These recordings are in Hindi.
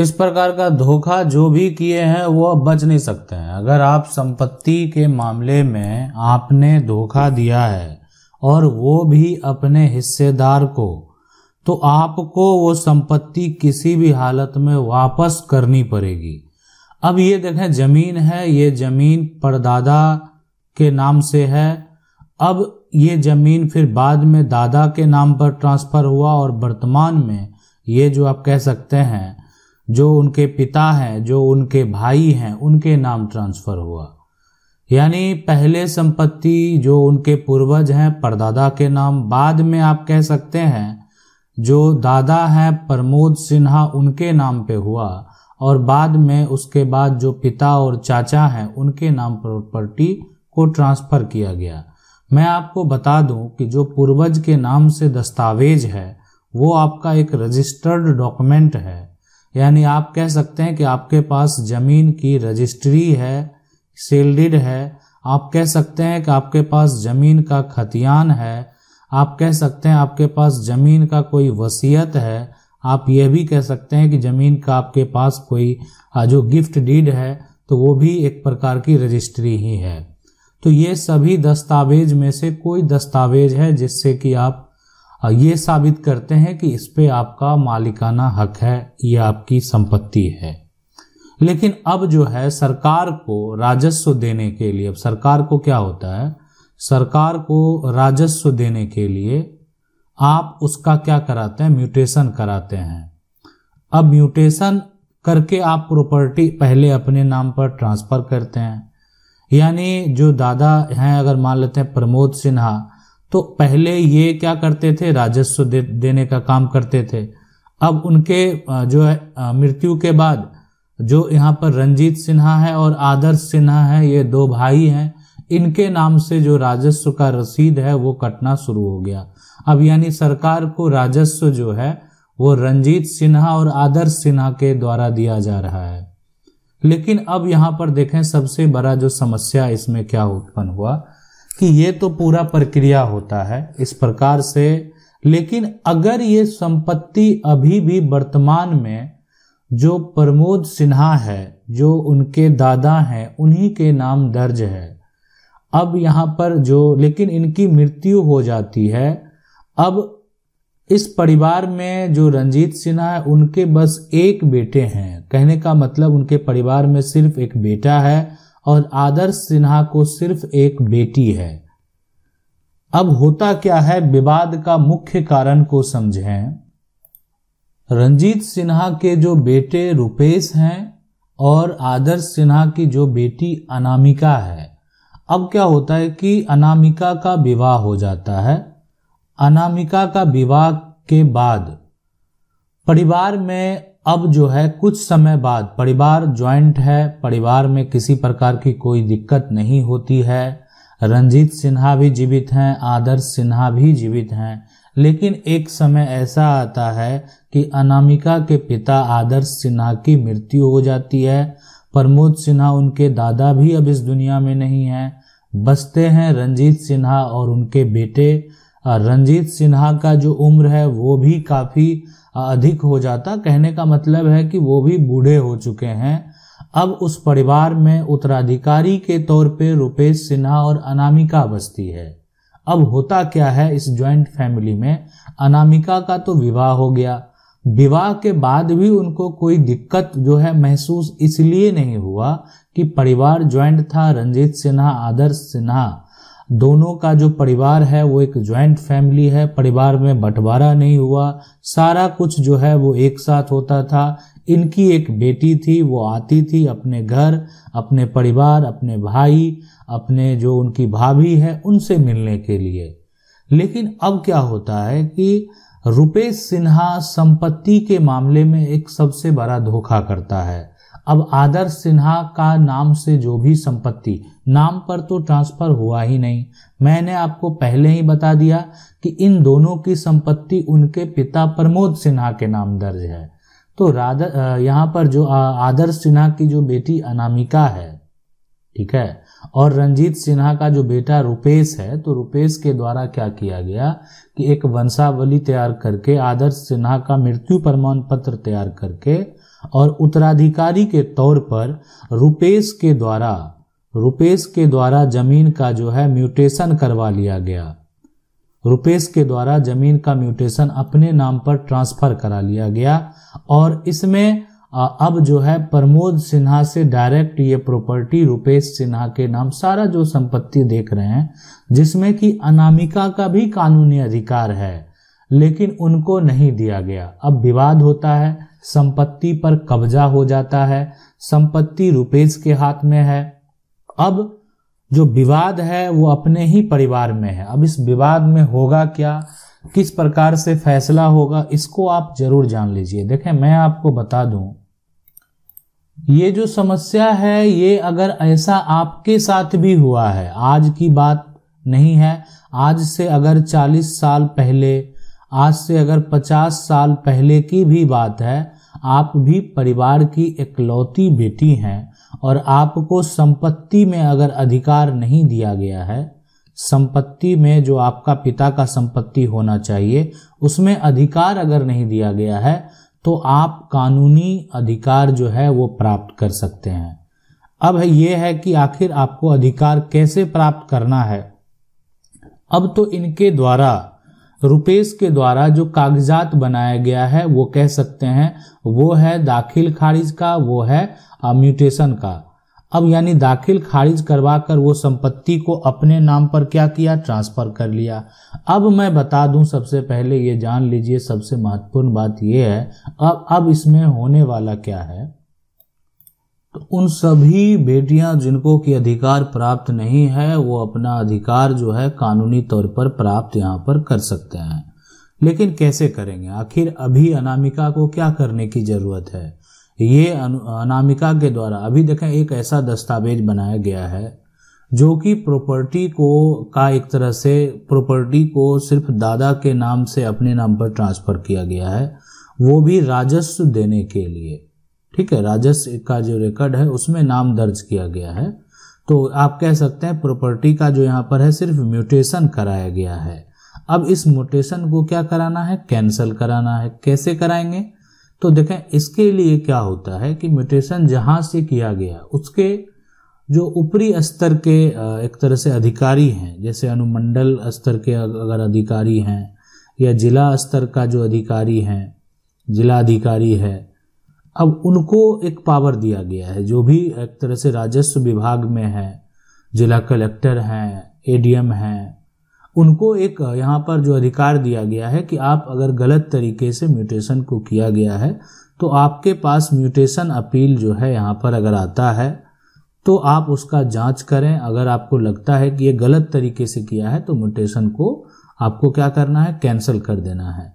इस प्रकार का धोखा जो भी किए हैं वो अब बच नहीं सकते हैं अगर आप संपत्ति के मामले में आपने धोखा दिया है और वो भी अपने हिस्सेदार को तो आपको वो संपत्ति किसी भी हालत में वापस करनी पड़ेगी अब ये देखें जमीन है ये जमीन परदादा के नाम से है अब ये जमीन फिर बाद में दादा के नाम पर ट्रांसफर हुआ और वर्तमान में ये जो आप कह सकते हैं जो उनके पिता हैं जो उनके भाई हैं उनके नाम ट्रांसफ़र हुआ यानी पहले संपत्ति जो उनके पूर्वज हैं परदादा के नाम बाद में आप कह सकते हैं जो दादा हैं प्रमोद सिन्हा उनके नाम पे हुआ और बाद में उसके बाद जो पिता और चाचा हैं उनके नाम प्रॉपर्टी को ट्रांसफ़र किया गया मैं आपको बता दूं कि जो पूर्वज के नाम से दस्तावेज है वो आपका एक रजिस्टर्ड डॉक्यूमेंट है यानी आप कह सकते हैं कि आपके पास जमीन की रजिस्ट्री है सेल्डिड है आप कह सकते हैं कि आपके पास जमीन का खतियान है आप कह सकते हैं आपके पास जमीन का कोई वसीयत है आप यह भी कह सकते हैं कि जमीन का आपके पास कोई जो गिफ्ट डीड है तो वो भी एक प्रकार की रजिस्ट्री ही है तो ये सभी दस्तावेज में से कोई दस्तावेज है जिससे कि आप हाँ, ये साबित करते हैं कि इस पे आपका मालिकाना हक है ये आपकी संपत्ति है लेकिन अब जो है सरकार को राजस्व देने के लिए अब सरकार को क्या होता है सरकार को राजस्व देने के लिए आप उसका क्या कराते हैं म्यूटेशन कराते हैं अब म्यूटेशन करके आप प्रॉपर्टी पहले अपने नाम पर ट्रांसफर करते हैं यानी जो दादा हैं अगर मान लेते हैं प्रमोद सिन्हा तो पहले ये क्या करते थे राजस्व दे, देने का काम करते थे अब उनके जो है मृत्यु के बाद जो यहाँ पर रंजीत सिन्हा है और आदर्श सिन्हा है ये दो भाई हैं इनके नाम से जो राजस्व का रसीद है वो कटना शुरू हो गया अब यानी सरकार को राजस्व जो है वो रंजीत सिन्हा और आदर्श सिन्हा के द्वारा दिया जा रहा है लेकिन अब यहाँ पर देखें सबसे बड़ा जो समस्या इसमें क्या उत्पन्न हुआ कि ये तो पूरा प्रक्रिया होता है इस प्रकार से लेकिन अगर ये संपत्ति अभी भी वर्तमान में जो प्रमोद सिन्हा है जो उनके दादा हैं उन्हीं के नाम दर्ज है अब यहाँ पर जो लेकिन इनकी मृत्यु हो जाती है अब इस परिवार में जो रंजीत सिन्हा है उनके बस एक बेटे हैं कहने का मतलब उनके परिवार में सिर्फ एक बेटा है और आदर्श सिन्हा को सिर्फ एक बेटी है अब होता क्या है विवाद का मुख्य कारण को समझें रंजीत सिन्हा के जो बेटे रुपेश हैं और आदर्श सिन्हा की जो बेटी अनामिका है अब क्या होता है कि अनामिका का विवाह हो जाता है अनामिका का विवाह के बाद परिवार में अब जो है कुछ समय बाद परिवार ज्वाइंट है परिवार में किसी प्रकार की कोई दिक्कत नहीं होती है रंजीत सिन्हा भी जीवित हैं आदर्श सिन्हा भी जीवित हैं लेकिन एक समय ऐसा आता है कि अनामिका के पिता आदर्श सिन्हा की मृत्यु हो जाती है प्रमोद सिन्हा उनके दादा भी अब इस दुनिया में नहीं हैं बसते हैं रंजीत सिन्हा और उनके बेटे रंजीत सिन्हा का जो उम्र है वो भी काफ़ी अधिक हो जाता कहने का मतलब है कि वो भी बूढ़े हो चुके हैं अब उस परिवार में उत्तराधिकारी के तौर पे रुपेश सिन्हा और अनामिका बसती है अब होता क्या है इस ज्वाइंट फैमिली में अनामिका का तो विवाह हो गया विवाह के बाद भी उनको कोई दिक्कत जो है महसूस इसलिए नहीं हुआ कि परिवार ज्वाइंट था रंजीत सिन्हा आदर्श सिन्हा दोनों का जो परिवार है वो एक ज्वाइंट फैमिली है परिवार में बंटवारा नहीं हुआ सारा कुछ जो है वो एक साथ होता था इनकी एक बेटी थी वो आती थी अपने घर अपने परिवार अपने भाई अपने जो उनकी भाभी है उनसे मिलने के लिए लेकिन अब क्या होता है कि रुपेश सिन्हा संपत्ति के मामले में एक सबसे बड़ा धोखा करता है अब आदर्श सिन्हा का नाम से जो भी संपत्ति नाम पर तो ट्रांसफर हुआ ही नहीं मैंने आपको पहले ही बता दिया कि इन दोनों की संपत्ति उनके पिता प्रमोद सिन्हा के नाम दर्ज है तो राधा यहाँ पर जो आदर्श सिन्हा की जो बेटी अनामिका है ठीक है और रंजीत सिन्हा का जो बेटा रुपेश है तो रुपेश के द्वारा क्या किया गया कि एक वंशावली तैयार करके आदर्श सिन्हा का मृत्यु प्रमाण पत्र तैयार करके और उत्तराधिकारी के तौर पर रुपेश के द्वारा रुपेश के द्वारा जमीन का जो है म्यूटेशन करवा लिया गया रुपेश के द्वारा जमीन का म्यूटेशन अपने नाम पर ट्रांसफर करा लिया गया और इसमें अब जो है प्रमोद सिन्हा से डायरेक्ट ये प्रॉपर्टी रुपेश सिन्हा के नाम सारा जो संपत्ति देख रहे हैं जिसमें कि अनामिका का भी कानूनी अधिकार है लेकिन उनको नहीं दिया गया अब विवाद होता है संपत्ति पर कब्जा हो जाता है संपत्ति रुपेश के हाथ में है अब जो विवाद है वो अपने ही परिवार में है अब इस विवाद में होगा क्या किस प्रकार से फैसला होगा इसको आप जरूर जान लीजिए देखें मैं आपको बता दूं ये जो समस्या है ये अगर ऐसा आपके साथ भी हुआ है आज की बात नहीं है आज से अगर 40 साल पहले आज से अगर 50 साल पहले की भी बात है आप भी परिवार की इकलौती बेटी हैं और आपको संपत्ति में अगर अधिकार नहीं दिया गया है संपत्ति में जो आपका पिता का संपत्ति होना चाहिए उसमें अधिकार अगर नहीं दिया गया है तो आप कानूनी अधिकार जो है वो प्राप्त कर सकते हैं अब ये है कि आखिर आपको अधिकार कैसे प्राप्त करना है अब तो इनके द्वारा रुपेश के द्वारा जो कागजात बनाया गया है वो कह सकते हैं वो है दाखिल खारिज का वो है म्यूटेशन का अब यानी दाखिल खारिज करवा कर वो संपत्ति को अपने नाम पर क्या किया ट्रांसफर कर लिया अब मैं बता दूं सबसे पहले ये जान लीजिए सबसे महत्वपूर्ण बात ये है अब अब इसमें होने वाला क्या है तो उन सभी बेटियां जिनको कि अधिकार प्राप्त नहीं है वो अपना अधिकार जो है कानूनी तौर पर प्राप्त यहाँ पर कर सकते हैं लेकिन कैसे करेंगे आखिर अभी अनामिका को क्या करने की ज़रूरत है ये अनामिका के द्वारा अभी देखें एक ऐसा दस्तावेज बनाया गया है जो कि प्रॉपर्टी को का एक तरह से प्रॉपर्टी को सिर्फ दादा के नाम से अपने नाम पर ट्रांसफ़र किया गया है वो भी राजस्व देने के लिए ठीक है राजस्व का जो रिकॉर्ड है उसमें नाम दर्ज किया गया है तो आप कह सकते हैं प्रॉपर्टी का जो यहाँ पर है सिर्फ म्यूटेशन कराया गया है अब इस म्यूटेशन को क्या कराना है कैंसिल कराना है कैसे कराएंगे तो देखें इसके लिए क्या होता है कि म्यूटेशन जहां से किया गया उसके जो ऊपरी स्तर के एक तरह से अधिकारी हैं जैसे अनुमंडल स्तर के अगर अधिकारी हैं या जिला स्तर का जो अधिकारी हैं जिला अधिकारी है अब उनको एक पावर दिया गया है जो भी एक तरह से राजस्व विभाग में है जिला कलेक्टर हैं एडीएम हैं उनको एक यहाँ पर जो अधिकार दिया गया है कि आप अगर गलत तरीके से म्यूटेशन को किया गया है तो आपके पास म्यूटेशन अपील जो है यहाँ पर अगर आता है तो आप उसका जांच करें अगर आपको लगता है कि ये गलत तरीके से किया है तो म्यूटेशन को आपको क्या करना है कैंसिल कर देना है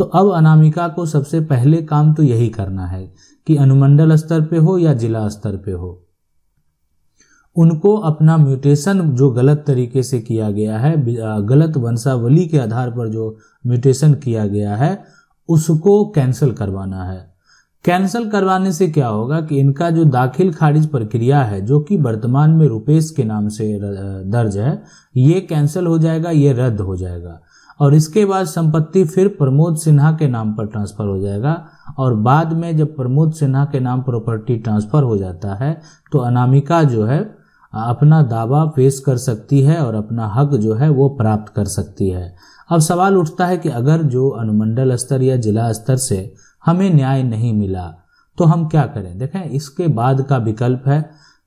तो अब अनामिका को सबसे पहले काम तो यही करना है कि अनुमंडल स्तर पे हो या जिला स्तर पे हो उनको अपना म्यूटेशन जो गलत तरीके से किया गया है गलत वंशावली के आधार पर जो म्यूटेशन किया गया है उसको कैंसिल करवाना है कैंसिल करवाने से क्या होगा कि इनका जो दाखिल खारिज प्रक्रिया है जो कि वर्तमान में रुपेश के नाम से दर्ज है ये कैंसिल हो जाएगा ये रद्द हो जाएगा और इसके बाद संपत्ति फिर प्रमोद सिन्हा के नाम पर ट्रांसफर हो जाएगा और बाद में जब प्रमोद सिन्हा के नाम प्रॉपर्टी ट्रांसफर हो जाता है तो अनामिका जो है अपना दावा पेश कर सकती है और अपना हक जो है वो प्राप्त कर सकती है अब सवाल उठता है कि अगर जो अनुमंडल स्तर या जिला स्तर से हमें न्याय नहीं मिला तो हम क्या करें देखें इसके बाद का विकल्प है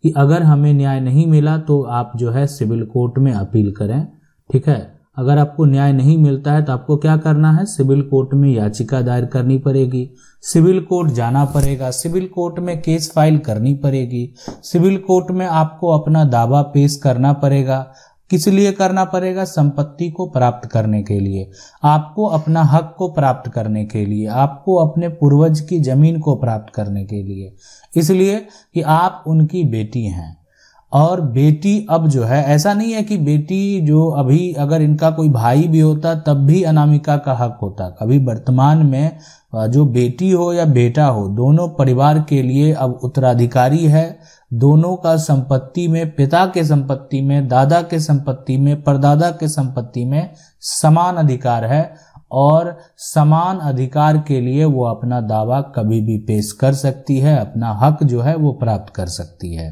कि अगर हमें न्याय नहीं मिला तो आप जो है सिविल कोर्ट में अपील करें ठीक है अगर आपको न्याय नहीं मिलता है तो आपको क्या करना है सिविल कोर्ट में याचिका दायर करनी पड़ेगी सिविल कोर्ट जाना पड़ेगा सिविल कोर्ट में केस फाइल करनी पड़ेगी सिविल कोर्ट में आपको अपना दावा पेश करना पड़ेगा किस लिए करना पड़ेगा संपत्ति को प्राप्त करने के लिए आपको अपना हक को प्राप्त करने के लिए आपको अपने पूर्वज की जमीन को प्राप्त करने के लिए इसलिए कि आप उनकी बेटी हैं और बेटी अब जो है ऐसा नहीं है कि बेटी जो अभी अगर इनका कोई भाई भी होता तब भी अनामिका का हक होता अभी वर्तमान में जो बेटी हो या बेटा हो दोनों परिवार के लिए अब उत्तराधिकारी है दोनों का संपत्ति में पिता के संपत्ति में दादा के संपत्ति में परदादा के संपत्ति में समान अधिकार है और समान अधिकार के लिए वो अपना दावा कभी भी पेश कर सकती है अपना हक जो है वो प्राप्त कर सकती है